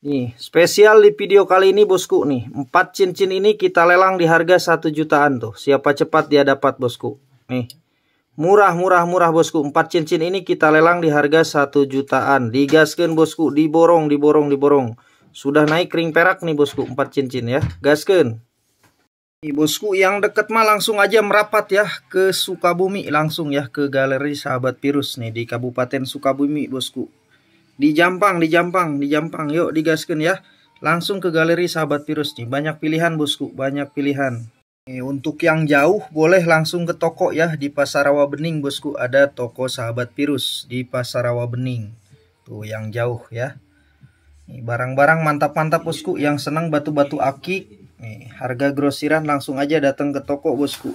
Nih, spesial di video kali ini bosku nih. 4 cincin ini kita lelang di harga 1 jutaan tuh. Siapa cepat dia dapat bosku. Nih. Murah murah murah bosku. 4 cincin ini kita lelang di harga 1 jutaan. digaskan bosku, diborong diborong diborong. Sudah naik ring perak nih bosku 4 cincin ya. gasken Nih bosku yang deket mah langsung aja merapat ya ke Sukabumi langsung ya ke galeri sahabat virus nih di Kabupaten Sukabumi bosku di Jampang, di Jampang, di Jampang. Yuk digaskan ya. Langsung ke galeri sahabat virus nih. Banyak pilihan bosku, banyak pilihan. Nih untuk yang jauh boleh langsung ke toko ya di Pasar Rawa Bening bosku. Ada toko sahabat virus di Pasar Rawa Bening. Tuh yang jauh ya. Barang-barang mantap-mantap bosku yang senang batu-batu aki, Nih, harga grosiran langsung aja datang ke toko bosku.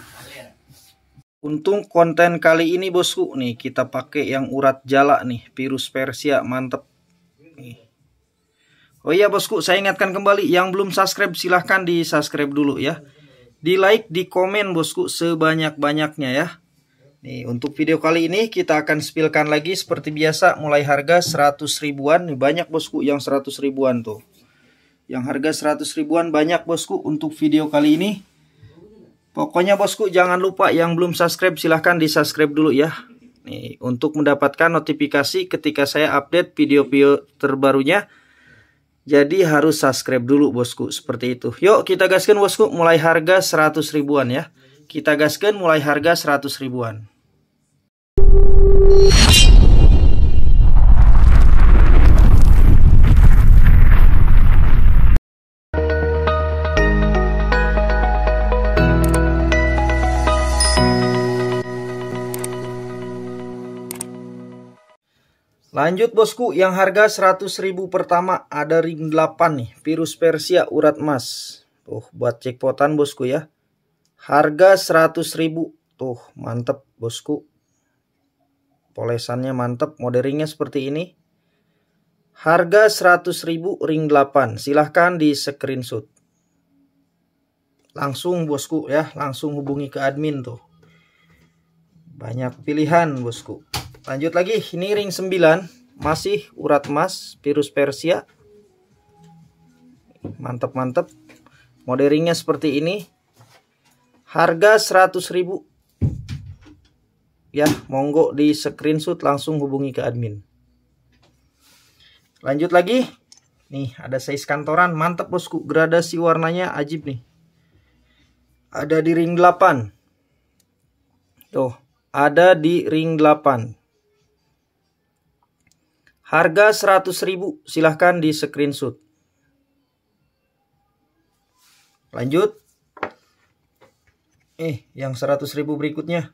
Untung konten kali ini bosku nih kita pakai yang urat jala nih virus Persia mantep. Nih. Oh iya bosku saya ingatkan kembali yang belum subscribe silahkan di subscribe dulu ya. Di like di komen bosku sebanyak-banyaknya ya. Nih untuk video kali ini kita akan spilkan lagi seperti biasa mulai harga 100 ribuan nih banyak bosku yang 100 ribuan tuh. Yang harga 100 ribuan banyak bosku untuk video kali ini. Pokoknya bosku jangan lupa yang belum subscribe silahkan di subscribe dulu ya. Nih, untuk mendapatkan notifikasi ketika saya update video-video terbarunya. Jadi harus subscribe dulu bosku seperti itu. Yuk kita gaskan bosku mulai harga 100 ribuan ya. Kita gaskan mulai harga 100 ribuan. Lanjut bosku, yang harga 100 ribu pertama ada ring 8 nih, virus Persia urat emas. Tuh, buat potan bosku ya. Harga 100 ribu. Tuh, mantep bosku. Polesannya mantep, modelingnya seperti ini. Harga 100 ribu ring 8. Silahkan di screenshot. Langsung bosku ya, langsung hubungi ke admin tuh. Banyak pilihan bosku lanjut lagi ini ring 9 masih urat emas virus persia mantap mantap mode ringnya seperti ini harga 100.000 ya monggo di screenshot langsung hubungi ke admin lanjut lagi nih ada size kantoran mantap bosku gradasi warnanya ajib nih ada di ring 8 tuh ada di ring 8 Harga 100 ribu, silahkan di screenshot. Lanjut. Eh, yang 100 ribu berikutnya.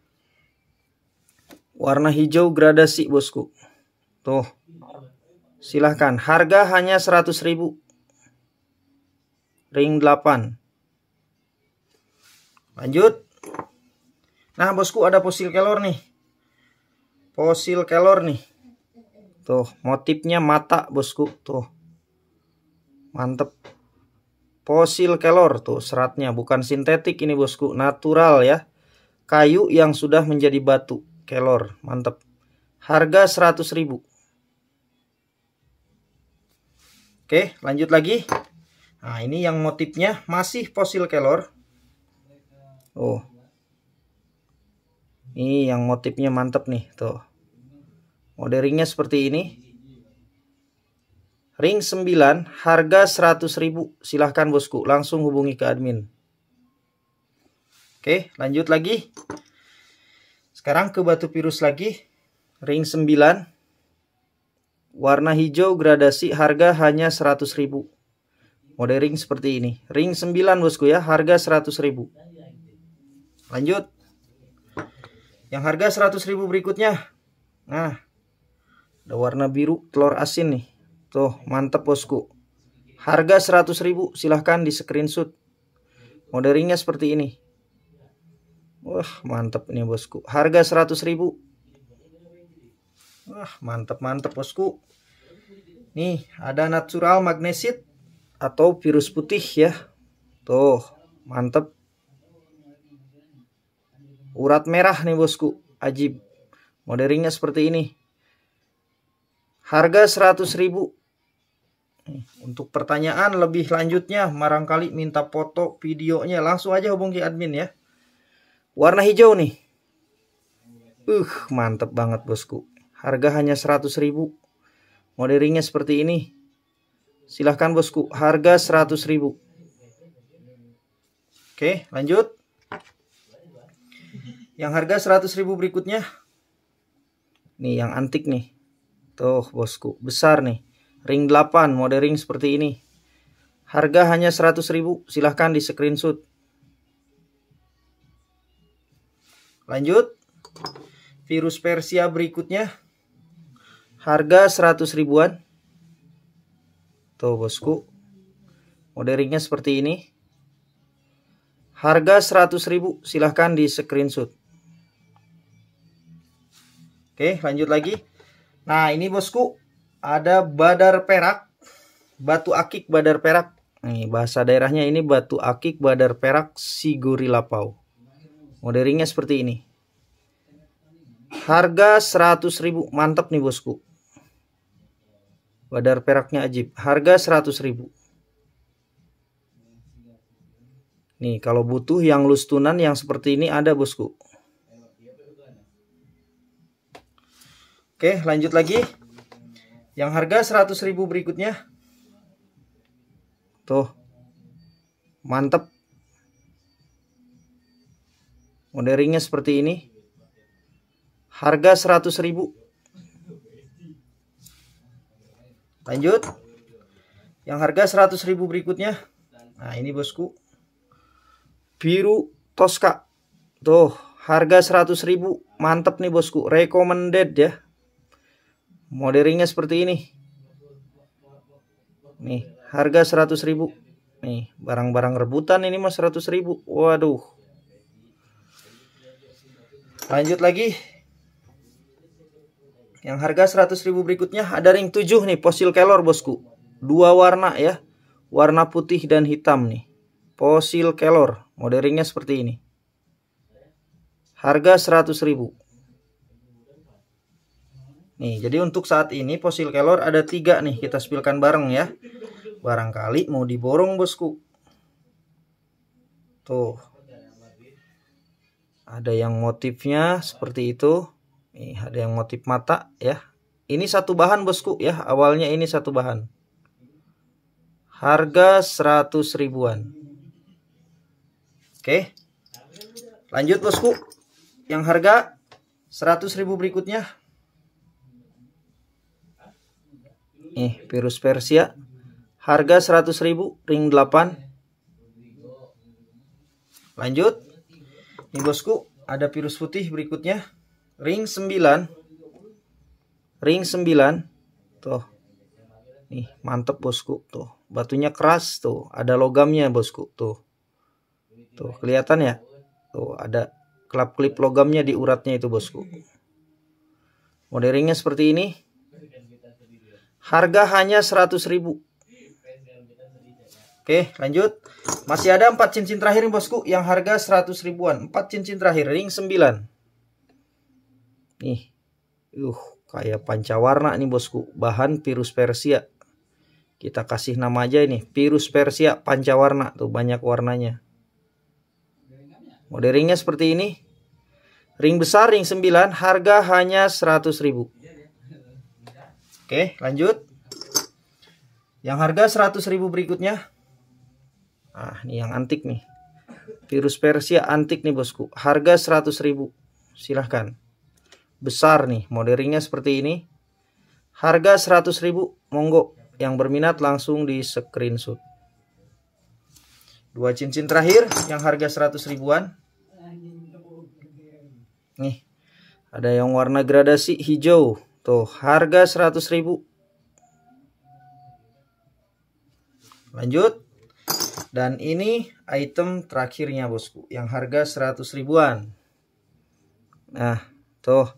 Warna hijau gradasi, bosku. Tuh. Silahkan. Harga hanya 100 ribu. Ring 8. Lanjut. Nah, bosku ada fosil kelor nih. Fosil kelor nih. Tuh, motifnya mata, Bosku. Tuh. Mantep. Fosil kelor tuh seratnya bukan sintetik ini, Bosku. Natural ya. Kayu yang sudah menjadi batu kelor. Mantep. Harga 100.000. Oke, lanjut lagi. Nah, ini yang motifnya masih fosil kelor. Oh. Ini yang motifnya mantep nih, tuh. Mode oh, ringnya seperti ini. Ring 9 harga 100.000. Silahkan bosku langsung hubungi ke admin. Oke lanjut lagi. Sekarang ke batu virus lagi. Ring 9. Warna hijau gradasi harga hanya 100.000. Mode ring seperti ini. Ring 9 bosku ya harga 100.000. Lanjut. Yang harga 100.000 berikutnya. Nah ada warna biru telur asin nih. Tuh, mantep bosku. Harga 100 ribu silahkan di screenshot. Modelingnya seperti ini. Wah, mantep nih bosku. Harga 100 ribu Wah, mantep-mantep bosku. Nih, ada natural magnesit atau virus putih ya. Tuh, mantep. Urat merah nih bosku, ajib. Modelingnya seperti ini. Harga ribu. Hmm, untuk pertanyaan lebih lanjutnya, barangkali minta foto videonya langsung aja hubungi admin ya. Warna hijau nih. Uh, mantep banget bosku. Harga hanya 100.000. Mode ringnya seperti ini. Silahkan bosku, harga ribu. Oke, lanjut. Yang harga ribu berikutnya. Nih yang antik nih. Tuh oh, bosku, besar nih. Ring 8 mode ring seperti ini. Harga hanya ribu silahkan di screenshot. Lanjut. Virus Persia berikutnya. Harga 100 ribuan. Tuh bosku. Mode ringnya seperti ini. Harga 100 ribu. Silahkan di screenshot. Oke lanjut lagi. Nah ini bosku ada badar perak, batu akik badar perak. Nih bahasa daerahnya ini batu akik badar perak Siguri Lapau. Modelingnya seperti ini. Harga 100.000 mantap nih bosku. Badar peraknya ajib. Harga 100.000. Nih kalau butuh yang lustunan yang seperti ini ada bosku. Oke, lanjut lagi. Yang harga ribu berikutnya. Tuh. Mantep. Moderingnya seperti ini. Harga ribu, Lanjut. Yang harga ribu berikutnya. Nah, ini bosku. Biru Tosca. Tuh, harga ribu, Mantep nih bosku. Recommended ya. Mode seperti ini. Nih, harga 100 ribu. Nih, barang-barang rebutan ini mas 100 ribu. Waduh. Lanjut lagi. Yang harga 100 ribu berikutnya ada ring 7 nih, fosil kelor bosku. Dua warna ya. Warna putih dan hitam nih. Fosil kelor. Mode seperti ini. Harga 100 ribu. Nih, jadi untuk saat ini fosil kelor ada tiga nih, kita spilkan bareng ya. Barangkali mau diborong bosku. Tuh. Ada yang motifnya seperti itu. Nih, ada yang motif mata ya. Ini satu bahan bosku ya, awalnya ini satu bahan. Harga 100 ribuan. Oke. Lanjut bosku. Yang harga 100 ribu berikutnya Nih, eh, virus Persia. Harga 100 ribu, ring 8. Lanjut. Ini bosku, ada virus putih berikutnya. Ring 9. Ring 9. Tuh. Nih, mantep bosku. Tuh, batunya keras tuh. Ada logamnya bosku. Tuh. Tuh, kelihatan ya? Tuh, ada klap klip logamnya di uratnya itu bosku. Modelingnya seperti ini. Harga hanya 100.000. Oke, lanjut. Masih ada 4 cincin terakhir nih bosku yang harga 100 ribuan. 4 cincin terakhir, ring 9. Nih. Uh, kayak pancawarna nih bosku. Bahan virus Persia. Kita kasih nama aja ini, virus Persia pancawarna. Tuh banyak warnanya. Mode ringnya seperti ini. Ring besar ring 9 harga hanya 100 ribu Oke, lanjut. Yang harga 100.000 berikutnya. Ah, ini yang antik nih. Virus Persia antik nih, Bosku. Harga 100.000. Silahkan. Besar nih, modelingnya seperti ini. Harga 100.000, monggo. Yang berminat langsung di screenshot. Dua cincin terakhir yang harga 100 ribuan. Nih, ada yang warna gradasi hijau Tuh, harga 100.000. Lanjut. Dan ini item terakhirnya, Bosku, yang harga 100 ribuan. Nah, tuh.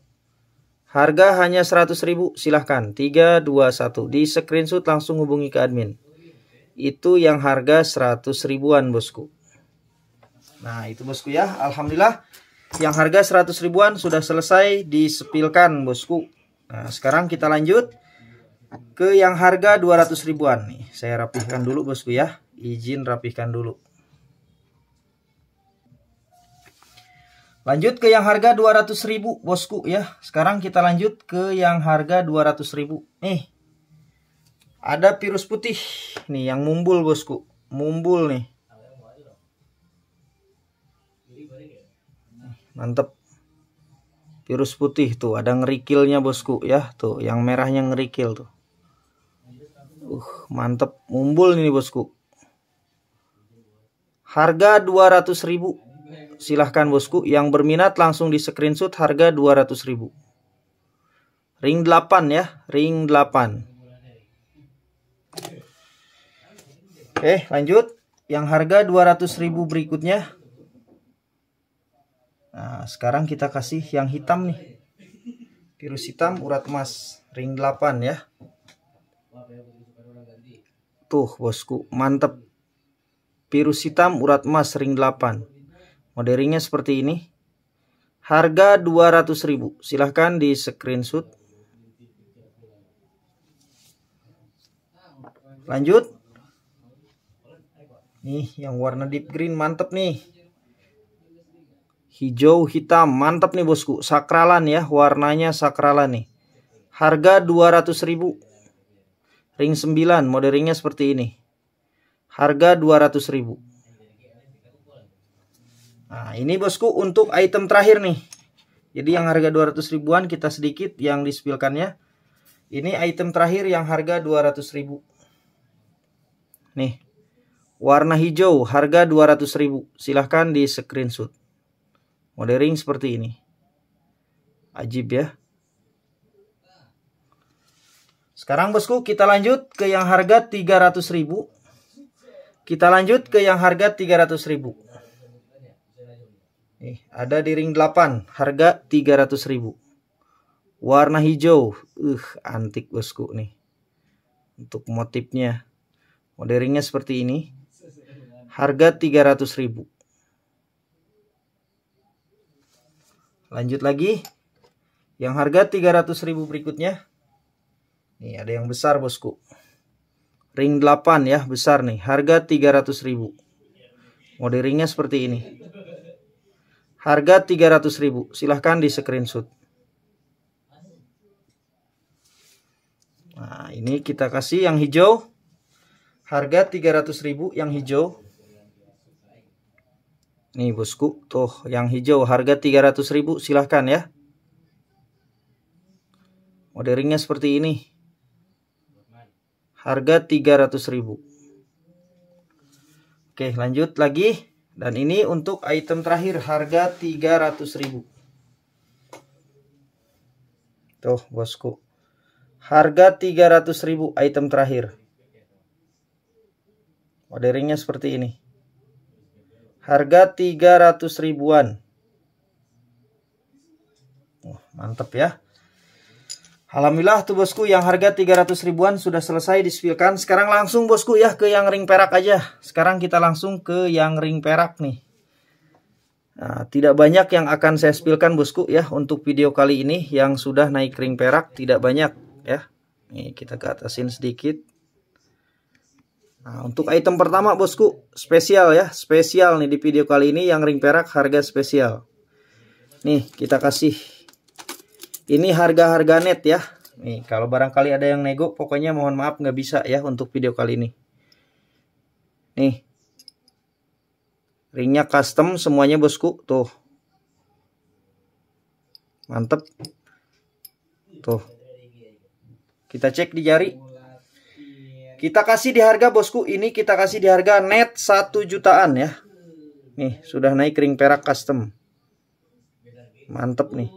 Harga hanya 100 ribu, silahkan. 321 Di screenshot langsung hubungi ke admin. Itu yang harga 100 ribuan, Bosku. Nah, itu Bosku ya. Alhamdulillah yang harga 100 ribuan sudah selesai disepilkan, Bosku. Nah, sekarang kita lanjut ke yang harga 200 ribuan nih. Saya rapihkan dulu bosku ya. Izin rapihkan dulu. Lanjut ke yang harga 200 ribu bosku ya. Sekarang kita lanjut ke yang harga 200 ribu. Nih. Ada virus putih nih yang mumbul bosku. Mumbul nih. Mantep. Virus putih tuh ada ngerikilnya bosku ya tuh yang merahnya ngerikil tuh. Uh mantep mumbul nih bosku. Harga 200 ribu silahkan bosku yang berminat langsung di screenshot harga 200 ribu. Ring 8 ya, ring 8. Oke, eh, lanjut. Yang harga 200 ribu berikutnya Nah, sekarang kita kasih yang hitam nih. Virus hitam urat emas ring 8 ya. Tuh, bosku, mantep. Virus hitam urat emas ring 8. Modelingnya seperti ini. Harga 200.000. Silahkan di screenshot. Lanjut. Nih, yang warna deep green mantep nih. Hijau hitam, mantap nih bosku. Sakralan ya, warnanya sakralan nih. Harga 200 ribu Ring 9, mode ringnya seperti ini. Harga 200 ribu Nah, ini bosku untuk item terakhir nih. Jadi yang harga 200 ribuan kita sedikit yang dispilkannya. Ini item terakhir yang harga 200 ribu Nih. Warna hijau harga 200 ribu Silahkan di screenshot mode ring seperti ini ajib ya sekarang bosku kita lanjut ke yang harga 300 ribu kita lanjut ke yang harga 300 ribu Nih, ada di ring 8 harga 300 ribu warna hijau uh antik bosku nih untuk motifnya mode ringnya seperti ini harga 300 ribu Lanjut lagi. Yang harga 300.000 berikutnya. Nih ada yang besar bosku. Ring 8 ya besar nih. Harga 300.000. Mode ringnya seperti ini. Harga 300.000. Silahkan di screenshot. Nah ini kita kasih yang hijau. Harga 300.000 yang hijau. Nih bosku, tuh yang hijau harga 300 ribu silahkan ya. Modelingnya seperti ini. Harga 300 ribu Oke, lanjut lagi. Dan ini untuk item terakhir harga 300 ribu Tuh, bosku. Harga 300 ribu item terakhir. Modelingnya seperti ini. Harga 300 ribuan. Oh, mantep ya. Alhamdulillah tuh bosku yang harga 300 ribuan sudah selesai dispilkan. Sekarang langsung bosku ya ke yang ring perak aja. Sekarang kita langsung ke yang ring perak nih. Nah, tidak banyak yang akan saya spilkan bosku ya untuk video kali ini yang sudah naik ring perak tidak banyak ya. Nih kita ke atasin sedikit. Nah, untuk item pertama bosku, spesial ya, spesial nih di video kali ini yang ring perak harga spesial. Nih, kita kasih. Ini harga-harga net ya. Nih, kalau barangkali ada yang nego, pokoknya mohon maaf nggak bisa ya untuk video kali ini. Nih. Ringnya custom semuanya bosku, tuh. Mantep. Tuh. Kita cek di jari. Kita kasih di harga bosku, ini kita kasih di harga net 1 jutaan ya. Nih, sudah naik ring perak custom. Mantep nih.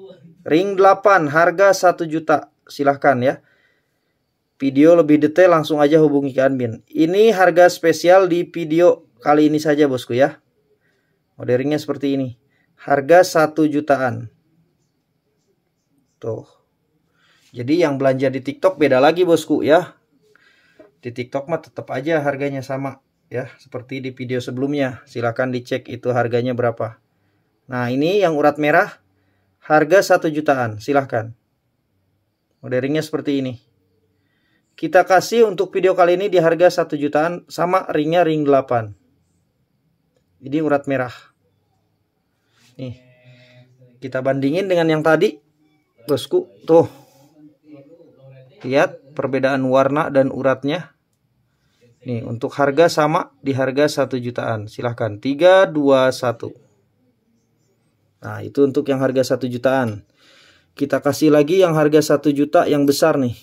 Ring 8 harga 1 juta. Silahkan ya. Video lebih detail langsung aja hubungi ke admin. Ini harga spesial di video kali ini saja bosku ya. modernnya seperti ini. Harga 1 jutaan. Tuh. Jadi yang belanja di TikTok beda lagi bosku ya. Di TikTok mah tetap aja harganya sama ya seperti di video sebelumnya. Silahkan dicek itu harganya berapa. Nah ini yang urat merah harga satu jutaan silahkan. Modelingnya seperti ini. Kita kasih untuk video kali ini di harga satu jutaan sama ringnya ring 8. Ini urat merah. Nih. Kita bandingin dengan yang tadi. Bosku, tuh. Lihat perbedaan warna dan uratnya. Nih, untuk harga sama di harga 1 jutaan. Silahkan, 3, 2, 1. Nah, itu untuk yang harga 1 jutaan. Kita kasih lagi yang harga 1 juta yang besar nih.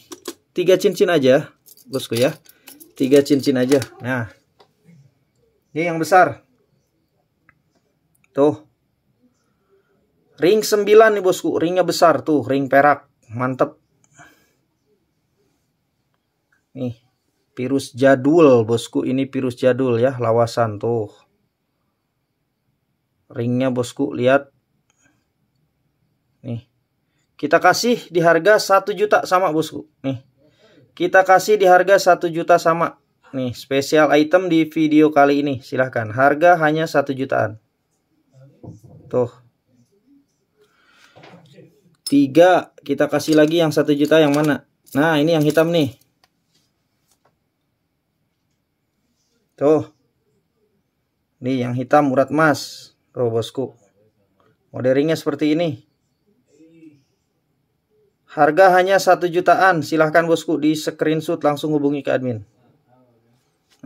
3 cincin aja, bosku ya. 3 cincin aja. Nah, ini yang besar. Tuh. Ring 9 nih bosku, ringnya besar tuh, ring perak. Mantep. Nih, Virus jadul, bosku. Ini virus jadul ya, lawasan tuh. Ringnya bosku, lihat. Nih. Kita kasih di harga 1 juta sama bosku. Nih. Kita kasih di harga 1 juta sama. Nih, spesial item di video kali ini. Silahkan. Harga hanya 1 jutaan. Tuh. Tiga. Kita kasih lagi yang satu juta yang mana? Nah, ini yang hitam nih. Tuh. Nih yang hitam urat emas. bro bosku. Moderingnya seperti ini. Harga hanya satu jutaan. Silahkan bosku di screenshot langsung hubungi ke admin.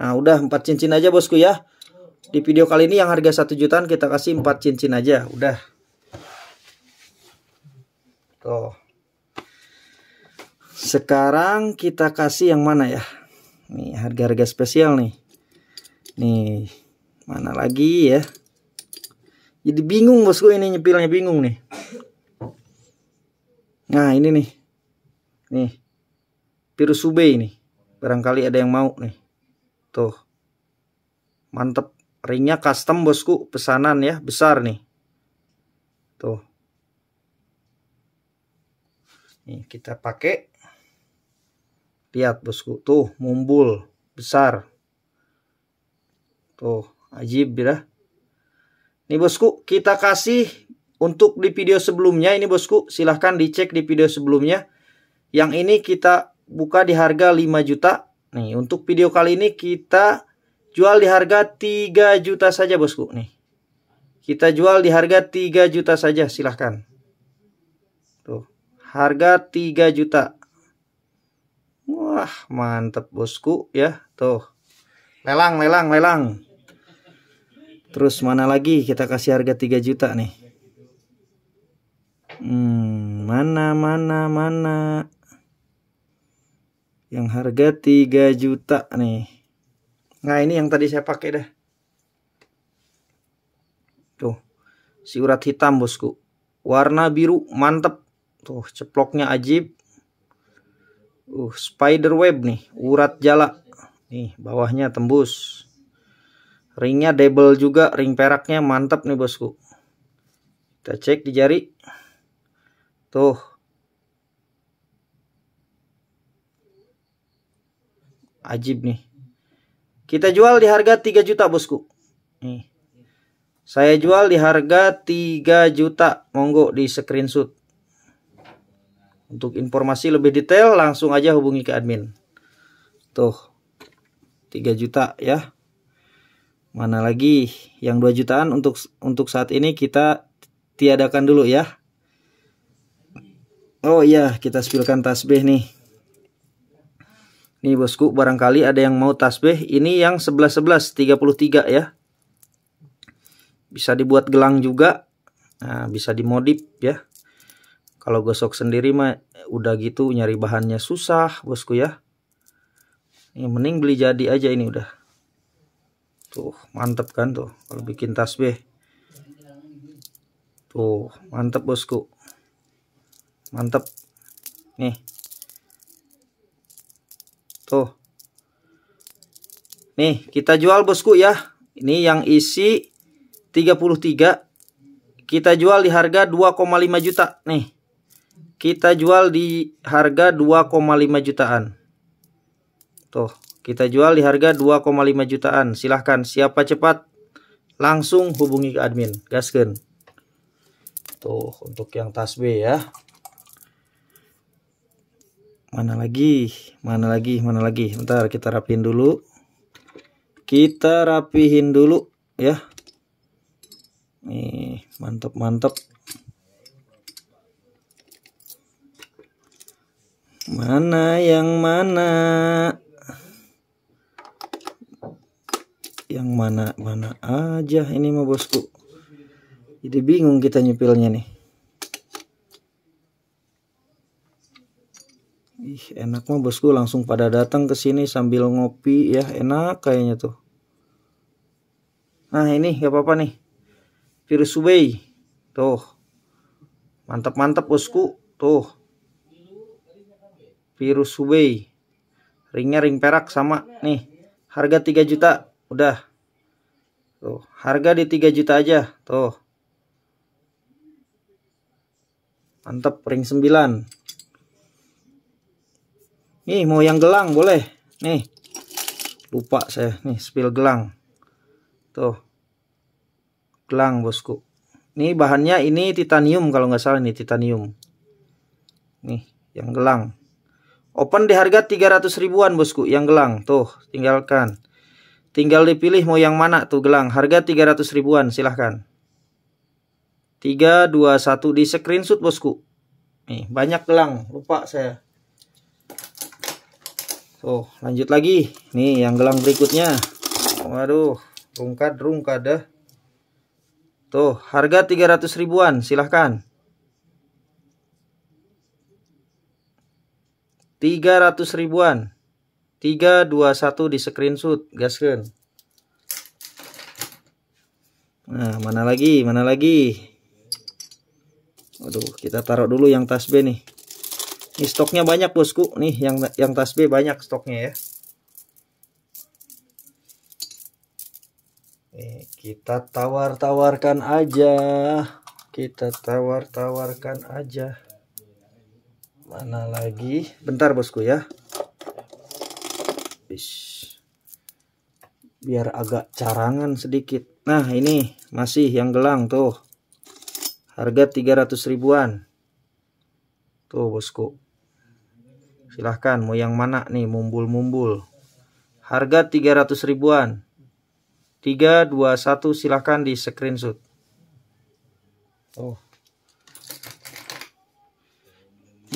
Nah udah empat cincin aja bosku ya. Di video kali ini yang harga satu jutaan kita kasih empat cincin aja. Udah. Tuh. Sekarang kita kasih yang mana ya? Nih harga-harga spesial nih nih mana lagi ya jadi bingung bosku ini nyepilnya bingung nih nah ini nih nih virus sube ini barangkali ada yang mau nih tuh mantep ringnya custom bosku pesanan ya besar nih tuh nih kita pakai lihat bosku tuh mumbul besar Tuh, ajib ya. Nih bosku, kita kasih untuk di video sebelumnya ini bosku. Silahkan dicek di video sebelumnya. Yang ini kita buka di harga 5 juta. Nih, untuk video kali ini kita jual di harga 3 juta saja bosku. Nih, kita jual di harga 3 juta saja. Silahkan. Tuh, harga 3 juta. Wah, mantep bosku ya. Tuh. Lelang, lelang, lelang. Terus mana lagi kita kasih harga 3 juta nih. Hmm, mana mana mana. Yang harga 3 juta nih. Nah, ini yang tadi saya pakai dah. Tuh. Si urat hitam, Bosku. Warna biru mantep. Tuh, ceploknya ajib. Uh, spider web nih, urat jala. Nih, bawahnya tembus. Ringnya double juga, ring peraknya mantap nih bosku. Kita cek di jari. Tuh. Ajib nih. Kita jual di harga 3 juta bosku. Nih. Saya jual di harga 3 juta. Monggo di screenshot. Untuk informasi lebih detail langsung aja hubungi ke admin. Tuh. 3 juta ya. Mana lagi? Yang 2 jutaan untuk untuk saat ini kita tiadakan dulu ya. Oh iya, kita spilkan tasbih nih. Nih bosku, barangkali ada yang mau tasbih. Ini yang 11-11, 33 ya. Bisa dibuat gelang juga. Nah, bisa dimodif ya. Kalau gosok sendiri mah udah gitu nyari bahannya susah bosku ya. Ini mending beli jadi aja ini udah tuh mantep kan tuh kalau bikin tas b. tuh mantep bosku mantep nih tuh nih kita jual bosku ya ini yang isi 33 kita jual di harga 2,5 juta nih kita jual di harga 2,5 jutaan tuh kita jual di harga 2,5 jutaan. Silahkan siapa cepat langsung hubungi ke admin. Gasken. Tuh untuk yang tas B ya. Mana lagi? Mana lagi? Mana lagi? Bentar kita rapihin dulu. Kita rapihin dulu ya. Nih, mantap-mantap. Mana yang mana? yang mana-mana aja ini mah bosku jadi bingung kita nyupilnya nih Ih, enak mah bosku langsung pada datang ke sini sambil ngopi ya enak kayaknya tuh nah ini gak apa-apa nih virus subay tuh mantap-mantap bosku tuh virus subay ringnya ring perak sama nih harga 3 juta udah tuh harga di 3 juta aja tuh mantep ring 9 Nih mau yang gelang boleh. Nih. Lupa saya. Nih spill gelang. Tuh. Gelang bosku. Nih bahannya ini titanium kalau nggak salah nih titanium. Nih yang gelang. Open di harga 300 ribuan bosku yang gelang. Tuh tinggalkan. Tinggal dipilih mau yang mana tuh gelang. Harga 300 ribuan, silahkan. 3, 2, 1, di screenshot bosku. Nih, banyak gelang, lupa saya. Tuh lanjut lagi. Nih, yang gelang berikutnya. Waduh, rungkad, rungkad dah. Tuh, harga 300 ribuan, silahkan. 300 ribuan. 3, 2, 1 di screenshot gaskan nah mana lagi mana lagi aduh kita taruh dulu yang tas B nih ini stoknya banyak bosku nih yang yang tas B banyak stoknya ya Nih, kita tawar-tawarkan aja. Kita tawar-tawarkan aja. Mana lagi? Bentar bosku ya guys biar agak carangan sedikit nah ini masih yang gelang tuh harga 300 ribuan tuh bosku silahkan mau yang mana nih mumbul-mumbul harga 300 ribuan 321 silahkan di screenshot oh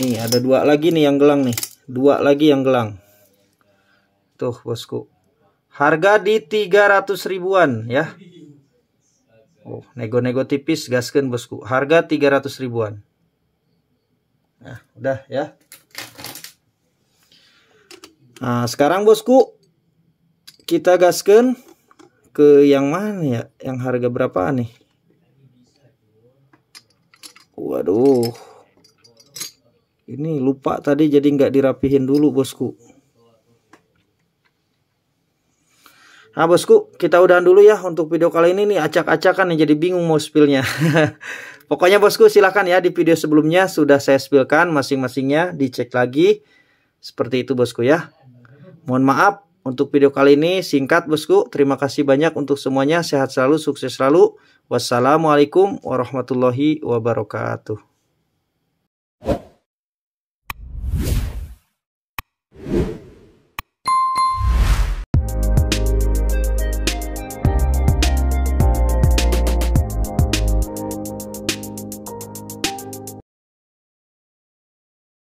nih ada dua lagi nih yang gelang nih dua lagi yang gelang Tuh bosku. Harga di 300 ribuan ya. Oh, nego-nego tipis gasken bosku. Harga 300 ribuan. Nah, udah ya. Nah, sekarang bosku kita gasken ke yang mana ya? Yang harga berapa nih? Waduh. Ini lupa tadi jadi nggak dirapihin dulu bosku. Nah bosku, kita udahan dulu ya untuk video kali ini nih acak-acakan yang jadi bingung mau spillnya. Pokoknya bosku silahkan ya di video sebelumnya sudah saya spillkan masing-masingnya dicek lagi. Seperti itu bosku ya. Mohon maaf untuk video kali ini singkat bosku. Terima kasih banyak untuk semuanya. Sehat selalu, sukses selalu. Wassalamualaikum warahmatullahi wabarakatuh.